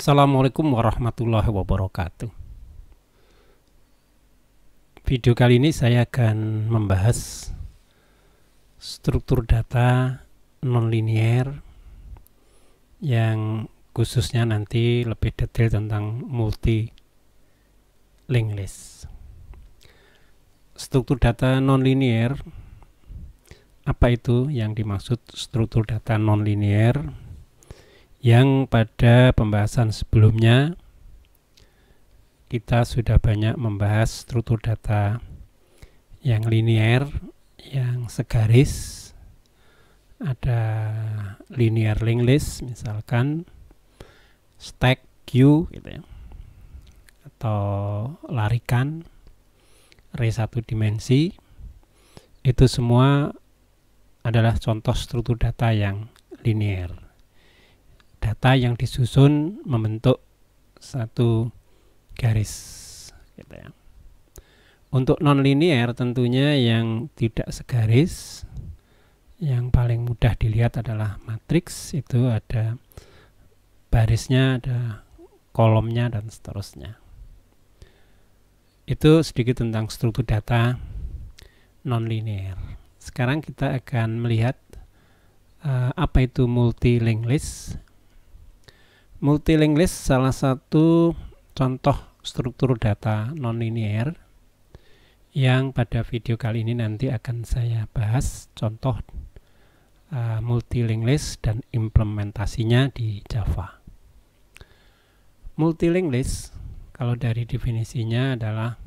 Assalamualaikum warahmatullahi wabarakatuh Video kali ini saya akan membahas struktur data nonlinier yang khususnya nanti lebih detail tentang multi link list struktur data nonlinier apa itu yang dimaksud struktur data nonlinier yang pada pembahasan sebelumnya kita sudah banyak membahas struktur data yang linear, yang segaris, ada linear link list misalkan stack queue gitu ya atau larikan array satu dimensi itu semua adalah contoh struktur data yang linear data yang disusun membentuk satu garis gitu ya. Untuk nonlinier tentunya yang tidak segaris yang paling mudah dilihat adalah matriks itu ada barisnya, ada kolomnya dan seterusnya. Itu sedikit tentang struktur data nonlinier. Sekarang kita akan melihat uh, apa itu multi link list multilingual list salah satu contoh struktur data nonlinier yang pada video kali ini nanti akan saya bahas contoh uh, eh, multilingual list dan implementasinya di Java. Multilingual list kalau dari definisinya adalah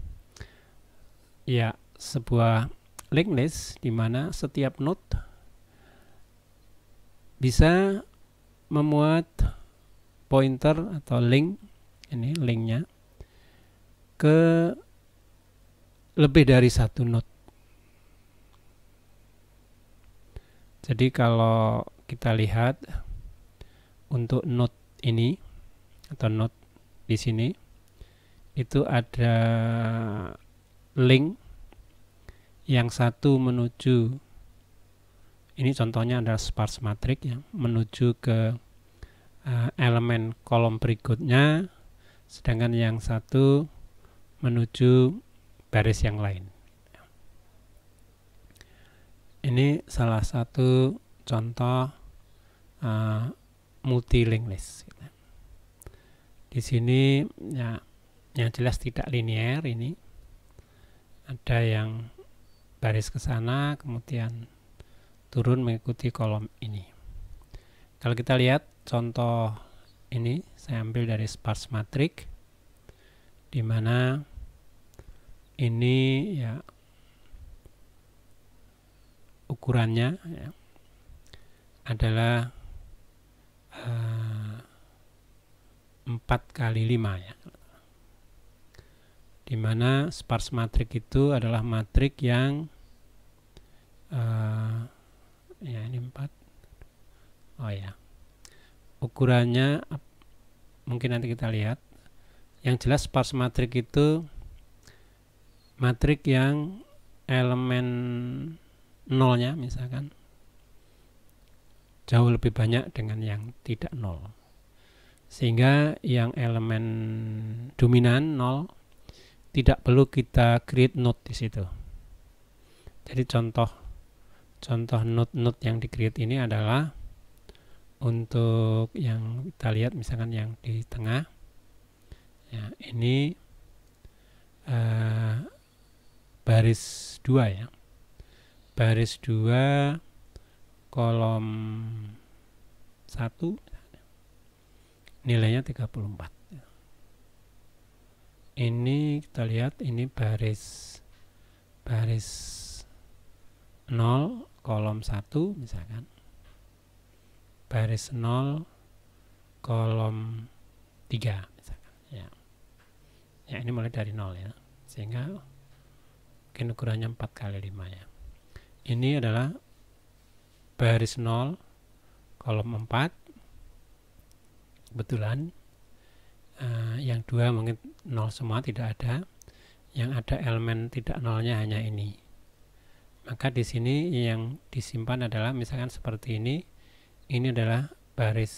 ya sebuah link list di mana setiap node bisa memuat pointer atau link ini linknya ke lebih dari satu node jadi kalau kita lihat untuk node ini atau node di sini itu ada link yang satu menuju ini contohnya adalah sparse matrix ya menuju ke uh, elemen kolom berikutnya sedangkan yang satu menuju baris yang lain ini salah satu contoh uh, multi-link list di sini ya yang jelas tidak linier ini ada yang baris ke sana kemudian turun mengikuti kolom ini kalau kita lihat contoh ini, saya ambil dari sparse matrix di mana ini ya ukurannya ya, adalah uh, eh, 4 kali 5 ya. Di mana sparse matrix itu adalah matriks yang uh, ya ini 4 oh ya ukurannya mungkin nanti kita lihat yang jelas sparse matrik itu matrik yang elemen nolnya misalkan jauh lebih banyak dengan yang tidak nol sehingga yang elemen dominan nol tidak perlu kita create node di situ jadi contoh contoh node-node yang di create ini adalah untuk yang kita lihat misalkan yang di tengah ya ini uh, baris 2 ya baris 2 kolom 1 nilainya 34 ini kita lihat ini baris baris 0 kolom 1 misalkan baris 0 kolom 3 misalkan. Ya. ya ini mulai dari 0 ya sehingga mungkin ukurannya 4 kali 5 ya ini adalah baris 0 kolom 4 kebetulan uh, yang dua mungkin 0 semua tidak ada yang ada elemen tidak nolnya hanya ini maka di sini yang disimpan adalah misalkan seperti ini ini adalah baris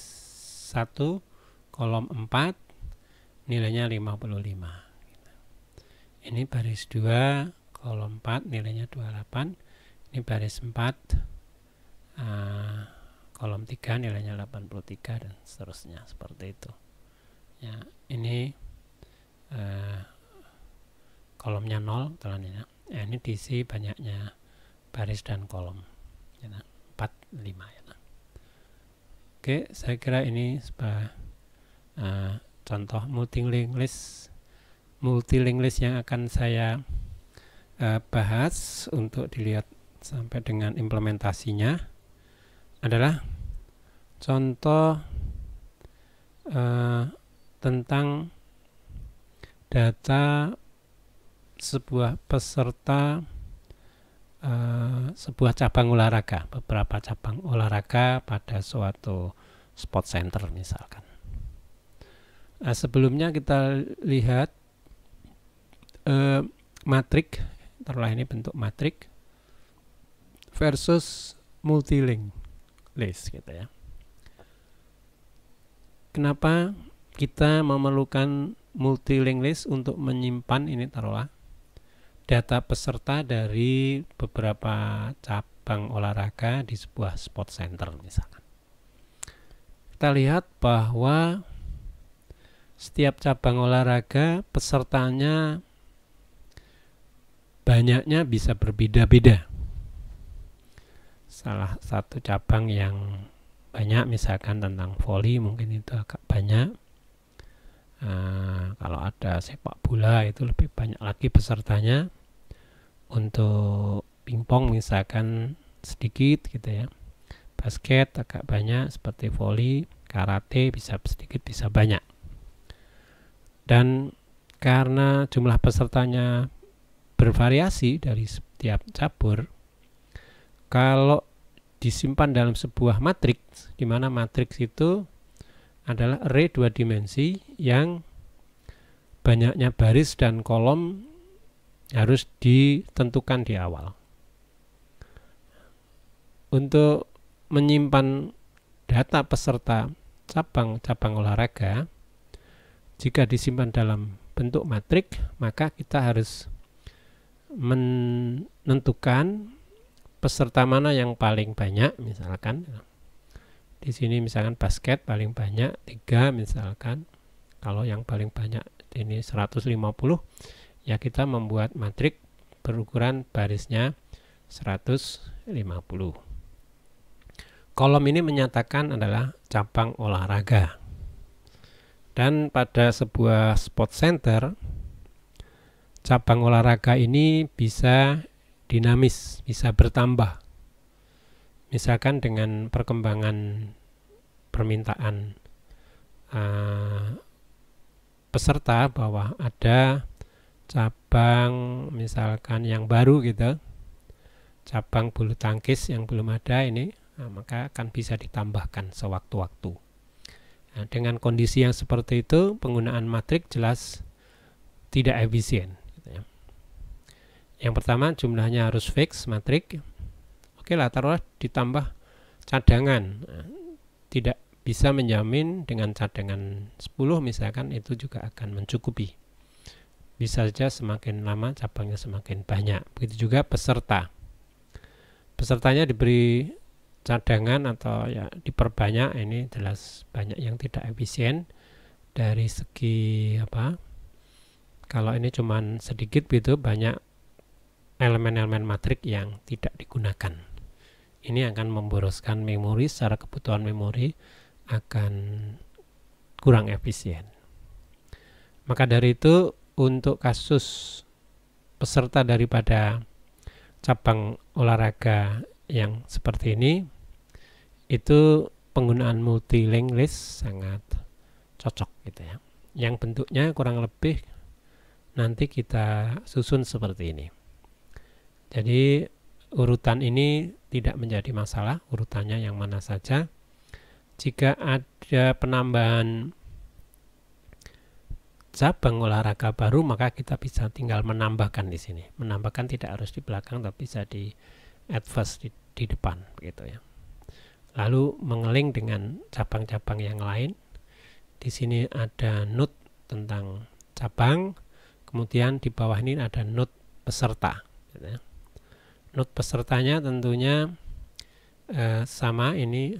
1 kolom 4 nilainya 55 ini baris 2 kolom 4 nilainya 28 ini baris 4 uh, eh, kolom 3 nilainya 83 dan seterusnya seperti itu ya ini uh, kolomnya 0 telannya ya, ini diisi banyaknya baris dan kolom ya, 4 5 ya Oke, saya kira ini sebuah eh, uh, contoh multilingual list multilingual list yang akan saya uh, bahas untuk dilihat sampai dengan implementasinya adalah contoh uh, tentang data sebuah peserta uh, sebuah cabang olahraga, beberapa cabang olahraga pada suatu spot center misalkan. Nah, sebelumnya kita lihat uh, eh, matrik, terlah ini bentuk matrik versus multilink list gitu ya. Kenapa kita memerlukan multilink list untuk menyimpan ini taruhlah data peserta dari beberapa cabang olahraga di sebuah sport center misalkan. Kita lihat bahwa setiap cabang olahraga pesertanya banyaknya bisa berbeda-beda. Salah satu cabang yang banyak misalkan tentang voli mungkin itu agak banyak Eh, kalau ada sepak bola itu lebih banyak lagi pesertanya untuk pingpong misalkan sedikit gitu ya basket agak banyak seperti voli karate bisa sedikit bisa banyak dan karena jumlah pesertanya bervariasi dari setiap cabur kalau disimpan dalam sebuah matriks di mana matriks itu adalah array dua dimensi yang banyaknya baris dan kolom harus ditentukan di awal. Untuk menyimpan data peserta cabang-cabang olahraga, jika disimpan dalam bentuk matrik, maka kita harus menentukan peserta mana yang paling banyak, misalkan di sini misalkan basket paling banyak 3 misalkan kalau yang paling banyak ini 150 ya kita membuat matrik berukuran barisnya 150 kolom ini menyatakan adalah cabang olahraga dan pada sebuah spot center cabang olahraga ini bisa dinamis bisa bertambah misalkan dengan perkembangan permintaan uh, peserta bahwa ada cabang misalkan yang baru gitu cabang bulu tangkis yang belum ada ini nah, maka akan bisa ditambahkan sewaktu-waktu nah, dengan kondisi yang seperti itu penggunaan matrik jelas tidak efisien gitu ya. yang pertama jumlahnya harus fix matrik oke lah taruhlah ditambah cadangan nah, tidak bisa menjamin dengan cadangan 10 misalkan itu juga akan mencukupi bisa saja semakin lama cabangnya semakin banyak begitu juga peserta pesertanya diberi cadangan atau ya diperbanyak ini jelas banyak yang tidak efisien dari segi apa kalau ini cuman sedikit gitu banyak elemen-elemen matrik yang tidak digunakan ini akan memboroskan memori secara kebutuhan memori akan kurang efisien. Maka dari itu untuk kasus peserta daripada cabang olahraga yang seperti ini itu penggunaan multi list sangat cocok gitu ya. Yang bentuknya kurang lebih nanti kita susun seperti ini. Jadi urutan ini tidak menjadi masalah, urutannya yang mana saja. Jika ada penambahan cabang olahraga baru, maka kita bisa tinggal menambahkan di sini. Menambahkan tidak harus di belakang, tapi bisa di advance di, di depan, gitu ya. Lalu mengeling dengan cabang-cabang yang lain. Di sini ada note tentang cabang, kemudian di bawah ini ada note peserta. Gitu ya node pesertanya tentunya eh, sama ini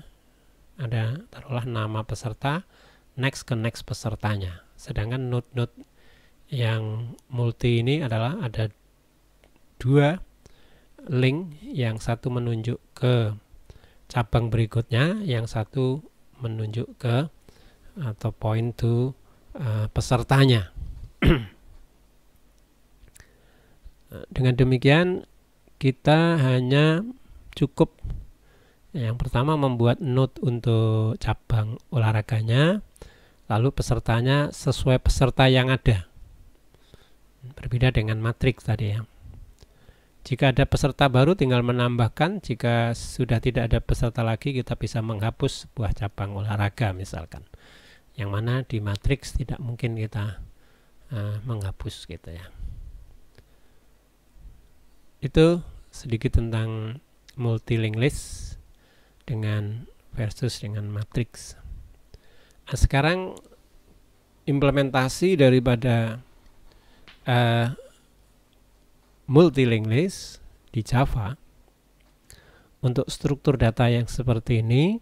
ada taruhlah nama peserta next ke next pesertanya sedangkan node node yang multi ini adalah ada dua link yang satu menunjuk ke cabang berikutnya yang satu menunjuk ke atau point to uh, pesertanya dengan demikian kita hanya cukup ya, yang pertama membuat note untuk cabang olahraganya, lalu pesertanya sesuai peserta yang ada. Berbeda dengan matriks tadi ya. Jika ada peserta baru tinggal menambahkan, jika sudah tidak ada peserta lagi kita bisa menghapus sebuah cabang olahraga misalkan. Yang mana di matriks tidak mungkin kita uh, menghapus gitu ya itu sedikit tentang multiling list dengan versus dengan matrix. Nah, sekarang implementasi daripada uh, eh, multiling list di Java untuk struktur data yang seperti ini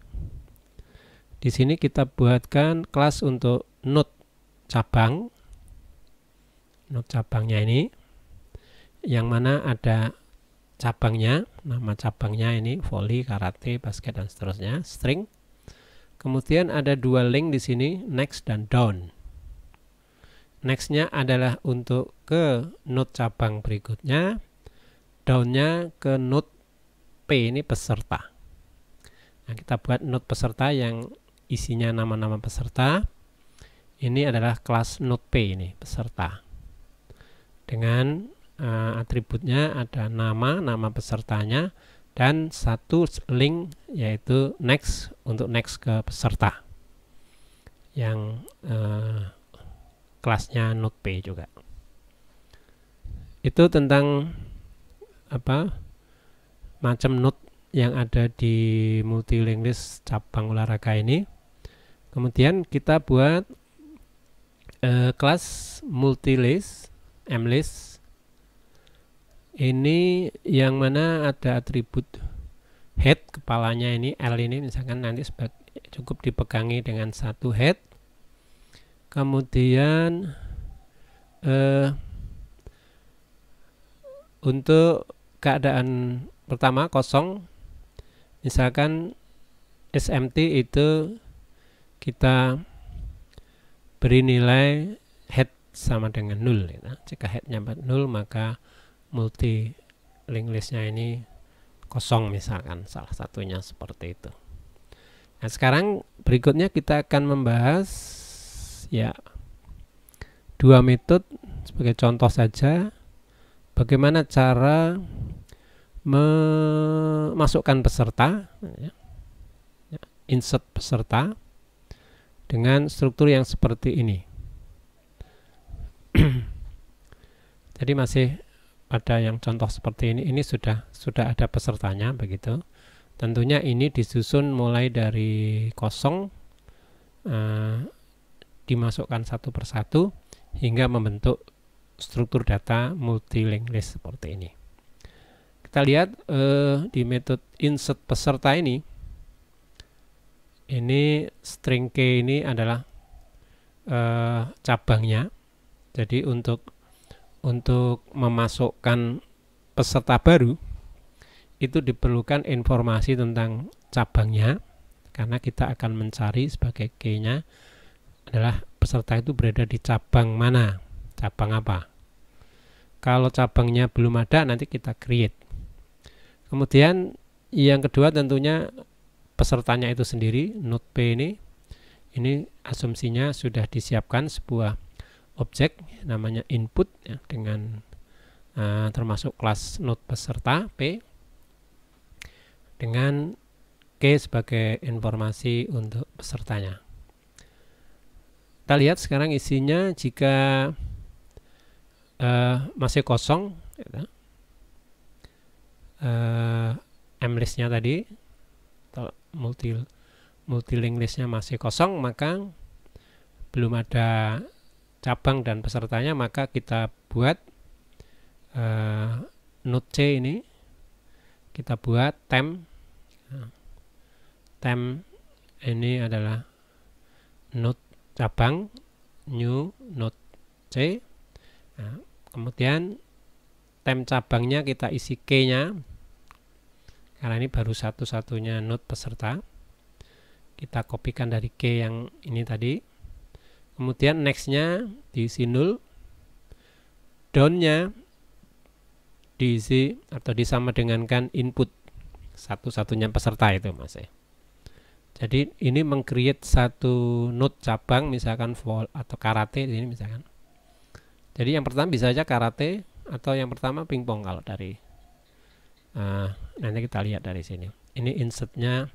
di sini kita buatkan kelas untuk node cabang node cabangnya ini yang mana ada cabangnya, nama cabangnya ini volley, karate, basket dan seterusnya, string. Kemudian ada dua link di sini, next dan down. Nextnya adalah untuk ke node cabang berikutnya, downnya ke node P ini peserta. Nah, kita buat node peserta yang isinya nama-nama peserta. Ini adalah kelas node P ini, peserta. Dengan uh, atributnya ada nama, nama pesertanya dan satu link yaitu next untuk next ke peserta yang uh, kelasnya p juga. Itu tentang apa macam note yang ada di multilink list cabang olahraga ini. Kemudian kita buat uh, kelas multilist, mlist ini yang mana ada atribut head kepalanya ini L ini misalkan nanti cukup dipegangi dengan satu head kemudian eh, untuk keadaan pertama kosong misalkan SMT itu kita beri nilai head sama dengan 0 ya. jika headnya 0 maka multi link listnya ini kosong misalkan salah satunya seperti itu nah sekarang berikutnya kita akan membahas ya dua metode sebagai contoh saja bagaimana cara memasukkan peserta ya, ya insert peserta dengan struktur yang seperti ini jadi masih ada yang contoh seperti ini ini sudah sudah ada pesertanya begitu tentunya ini disusun mulai dari kosong uh, dimasukkan satu persatu hingga membentuk struktur data multilink list seperti ini kita lihat uh, di metode insert peserta ini ini string key ini adalah uh, cabangnya jadi untuk untuk memasukkan peserta baru itu diperlukan informasi tentang cabangnya karena kita akan mencari sebagai key-nya adalah peserta itu berada di cabang mana, cabang apa. Kalau cabangnya belum ada nanti kita create. Kemudian yang kedua tentunya pesertanya itu sendiri, note P ini ini asumsinya sudah disiapkan sebuah objek namanya input ya, dengan uh, termasuk kelas node peserta P dengan K sebagai informasi untuk pesertanya. Kita lihat sekarang isinya jika uh, masih kosong gitu. uh, eh, mlistnya tadi atau multi multilink listnya masih kosong maka belum ada cabang dan pesertanya maka kita buat uh, eh, node C ini kita buat tem tem ini adalah node cabang new node C nah, kemudian tem cabangnya kita isi K nya karena ini baru satu-satunya node peserta kita kopikan dari K yang ini tadi kemudian nextnya diisi 0 downnya diisi atau disama dengankan input satu-satunya peserta itu mas ya jadi ini mengcreate satu node cabang misalkan vol atau karate ini misalkan jadi yang pertama bisa aja karate atau yang pertama pingpong kalau dari uh, nanti kita lihat dari sini ini insertnya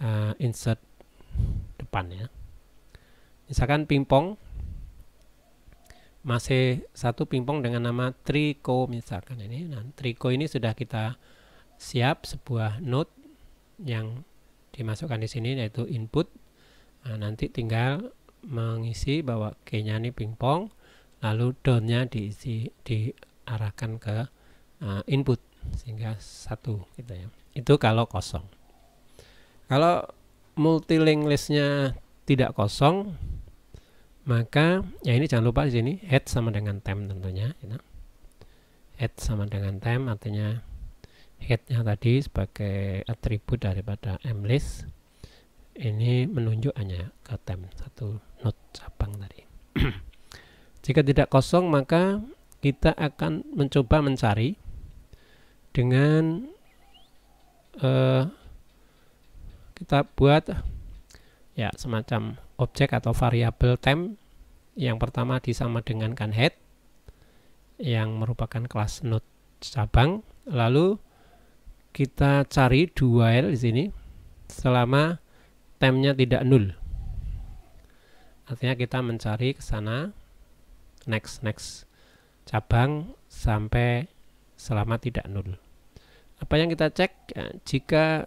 uh, insert depan ya misalkan pingpong masih satu pingpong dengan nama triko misalkan ini nah triko ini sudah kita siap sebuah node yang dimasukkan di sini yaitu input nah, nanti tinggal mengisi bahwa kayaknya ini pingpong lalu downnya diisi diarahkan ke uh, input sehingga satu gitu ya itu kalau kosong kalau multi multilink listnya tidak kosong maka ya ini jangan lupa di sini head sama dengan temp tentunya ya. head sama dengan temp artinya headnya tadi sebagai atribut daripada mlist ini menunjuk hanya ke temp satu node cabang tadi jika tidak kosong maka kita akan mencoba mencari dengan uh, kita buat ya semacam objek atau variabel temp yang pertama disama dengan kan head yang merupakan kelas node cabang lalu kita cari dua L di sini selama temnya tidak nul artinya kita mencari ke sana next next cabang sampai selama tidak nul apa yang kita cek ya, jika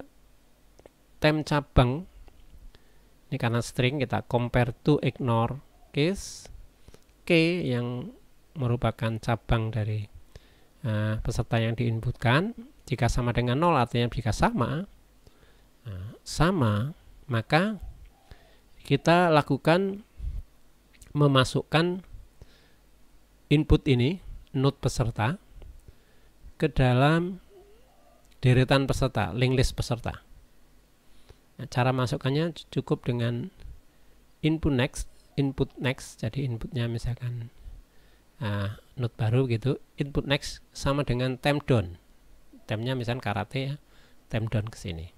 tem cabang ini karena string kita compare to ignore case k yang merupakan cabang dari uh, peserta yang diinputkan jika sama dengan 0 artinya jika sama nah, sama maka kita lakukan memasukkan input ini node peserta ke dalam deretan peserta link list peserta cara masukkannya cukup dengan input next input next jadi inputnya misalkan uh, node baru gitu input next sama dengan temp down tempnya misalkan karate ya temp down ke sini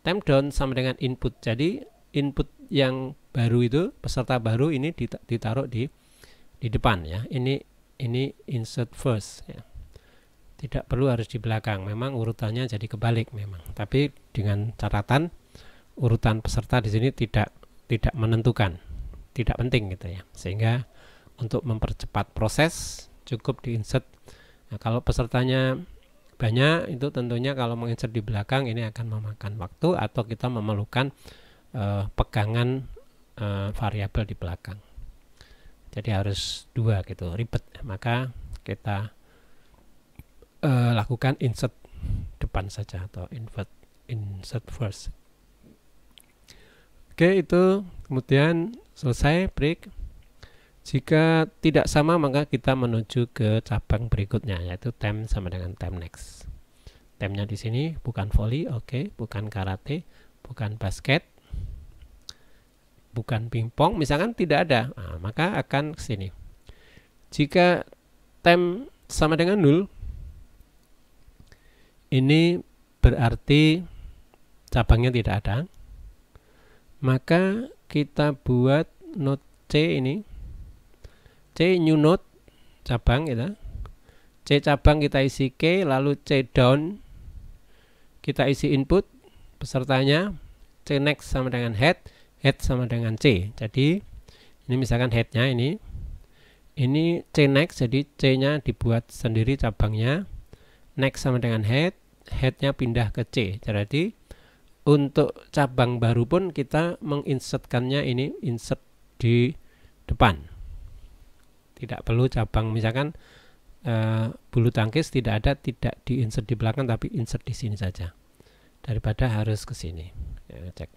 temp down sama dengan input jadi input yang baru itu peserta baru ini ditaruh di di depan ya ini ini insert first ya tidak perlu harus di belakang memang urutannya jadi kebalik memang tapi dengan catatan urutan peserta di sini tidak tidak menentukan, tidak penting gitu ya. Sehingga untuk mempercepat proses cukup diinsert Nah, kalau pesertanya banyak itu tentunya kalau menginsert di belakang ini akan memakan waktu atau kita memerlukan uh, pegangan uh, variabel di belakang. Jadi harus dua gitu ribet. Maka kita uh, lakukan insert depan saja atau invert insert first Oke, itu kemudian selesai break. Jika tidak sama maka kita menuju ke cabang berikutnya yaitu tem sama dengan tem next. Temnya di sini bukan volley, oke, okay. bukan karate, bukan basket, bukan pingpong, misalkan tidak ada, nah, maka akan ke sini. Jika tem sama dengan nol, ini berarti cabangnya tidak ada maka kita buat node C ini C new node cabang kita C cabang kita isi K lalu C down kita isi input pesertanya C next sama dengan head head sama dengan C jadi ini misalkan headnya ini ini C next jadi C nya dibuat sendiri cabangnya next sama dengan head headnya pindah ke C jadi untuk cabang baru pun kita menginsertkannya ini insert di depan tidak perlu cabang misalkan uh, bulu tangkis tidak ada tidak di insert di belakang tapi insert di sini saja daripada harus ke sini ya, cek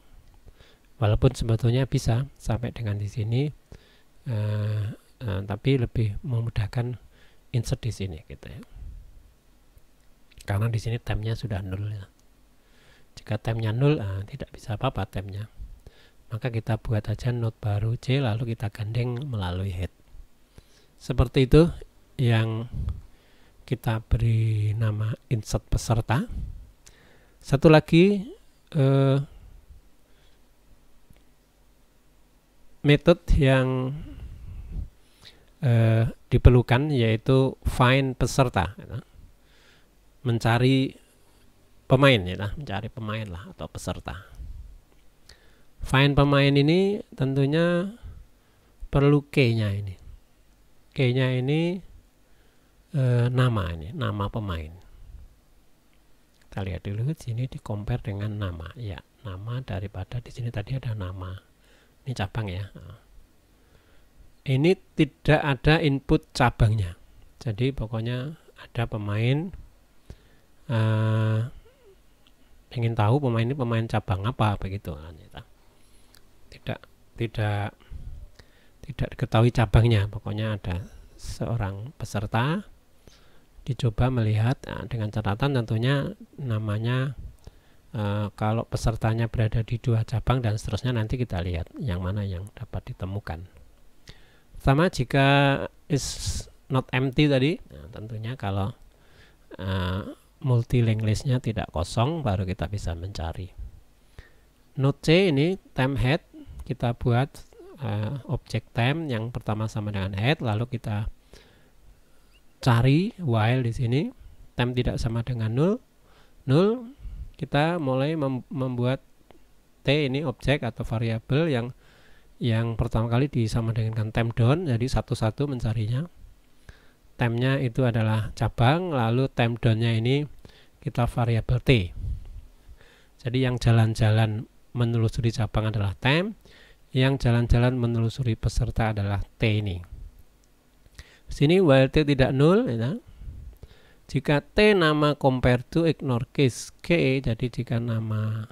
walaupun sebetulnya bisa sampai dengan di sini uh, uh, tapi lebih memudahkan insert di sini gitu ya karena di sini temnya sudah nol ya jika temnya nol, nah, tidak bisa apa-apa temnya maka kita buat aja node baru C lalu kita gandeng melalui head seperti itu yang kita beri nama insert peserta satu lagi eh, metode yang eh, diperlukan yaitu find peserta mencari pemain ya lah, mencari pemain lah atau peserta. Find pemain ini tentunya perlu key-nya ini. Key-nya ini e, nama ini, nama pemain. Kita lihat dulu sini di compare dengan nama. Ya, nama daripada di sini tadi ada nama. Ini cabang ya. Ini tidak ada input cabangnya. Jadi pokoknya ada pemain uh, ingin tahu pemain ini pemain cabang apa begitu kan, tidak tidak tidak diketahui cabangnya pokoknya ada seorang peserta dicoba melihat eh, dengan catatan tentunya namanya e, kalau pesertanya berada di dua cabang dan seterusnya nanti kita lihat yang mana yang dapat ditemukan sama jika is not empty tadi nah, tentunya kalau e, multi listnya tidak kosong baru kita bisa mencari node C ini temp head kita buat uh, objek temp yang pertama sama dengan head lalu kita cari while di sini temp tidak sama dengan null null kita mulai mem membuat t ini objek atau variabel yang yang pertama kali disama dengan temp down jadi satu-satu mencarinya time itu adalah cabang lalu temp down-nya ini kita variabel t. Jadi yang jalan-jalan menelusuri cabang adalah time, yang jalan-jalan menelusuri peserta adalah t ini. Sini while t tidak nol, ya. Kan? jika t nama compare to ignore case k, jadi jika nama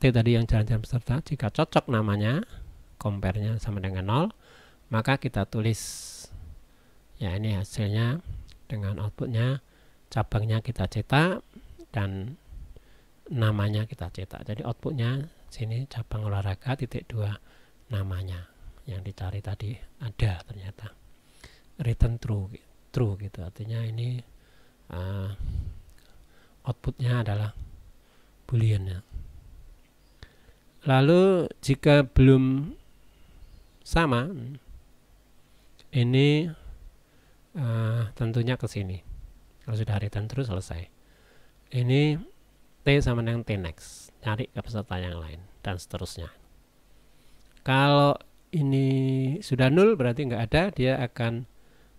t tadi yang jalan-jalan peserta, jika cocok namanya, compare-nya sama dengan nol, maka kita tulis ya ini hasilnya dengan outputnya cabangnya kita cetak dan namanya kita cetak jadi outputnya sini cabang olahraga titik dua namanya yang dicari tadi ada ternyata return true true gitu artinya ini uh, outputnya adalah boolean ya lalu jika belum sama ini uh, tentunya ke sini kalau sudah return true selesai ini T sama dengan T next cari ke peserta yang lain dan seterusnya kalau ini sudah nol berarti nggak ada dia akan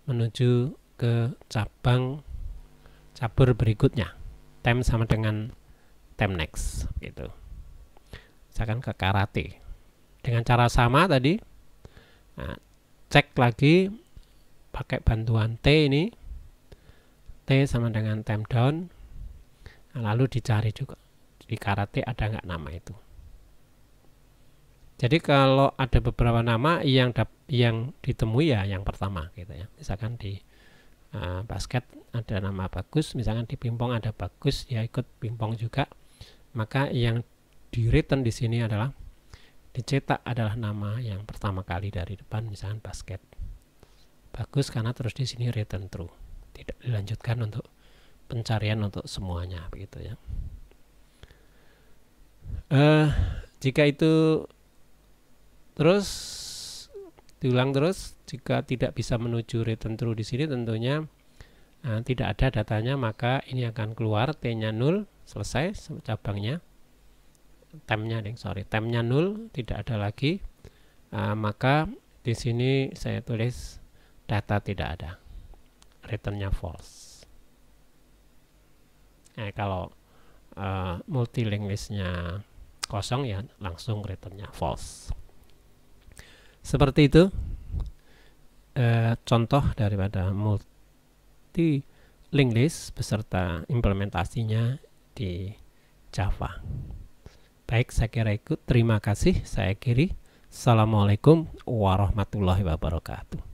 menuju ke cabang cabur berikutnya tem sama dengan tem next gitu misalkan ke karate dengan cara sama tadi nah, cek lagi pakai bantuan T ini T sama dengan tem down lalu dicari juga di karate ada nggak nama itu. Jadi kalau ada beberapa nama yang dap, yang ditemui ya yang pertama gitu ya. Misalkan di uh, basket ada nama bagus, misalkan di pingpong ada bagus, ya ikut pingpong juga. Maka yang di return di sini adalah dicetak adalah nama yang pertama kali dari depan misalkan basket. Bagus karena terus di sini return true. Tidak dilanjutkan untuk pencarian untuk semuanya begitu ya. Uh, jika itu terus diulang terus jika tidak bisa menuju return true di sini tentunya uh, tidak ada datanya maka ini akan keluar t-nya nol selesai cabangnya temnya ding sorry temnya nol tidak ada lagi uh, maka di sini saya tulis data tidak ada returnnya false eh, kalau uh, eh, listnya kosong ya langsung returnnya false seperti itu uh, contoh daripada multi link list beserta implementasinya di Java. Baik, saya kira ikut. Terima kasih. Saya kiri. Assalamualaikum warahmatullahi wabarakatuh.